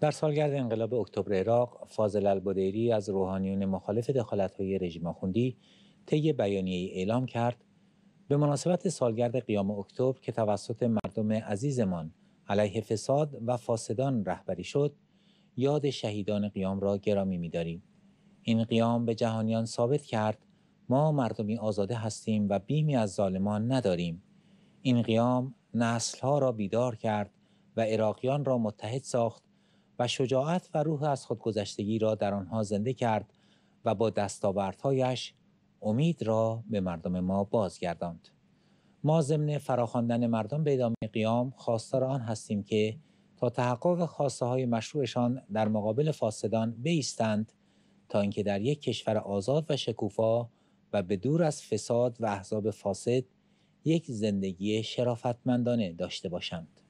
در سالگرد انقلاب اکتبر عراق فاضل البدیری از روحانیون مخالف های رژیم خوندی طی ای اعلام کرد به مناسبت سالگرد قیام اکتبر که توسط مردم عزیزمان علیه فساد و فاسدان رهبری شد یاد شهیدان قیام را گرامی می‌داریم این قیام به جهانیان ثابت کرد ما مردمی آزاده هستیم و بیمی از ظالمان نداریم این قیام نسلها را بیدار کرد و عراقیان را متحد ساخت و شجاعت و روح از خودگذشتگی را در آنها زنده کرد و با دستاوردهایش امید را به مردم ما بازگرداند. ما ضمن فراخواندن مردم به ادامه قیام خواستار آن هستیم که تا تحقق خواسته های مشروعشان در مقابل فاسدان بیستند تا اینکه در یک کشور آزاد و شکوفا و به دور از فساد و احزاب فاسد یک زندگی شرافتمندانه داشته باشند.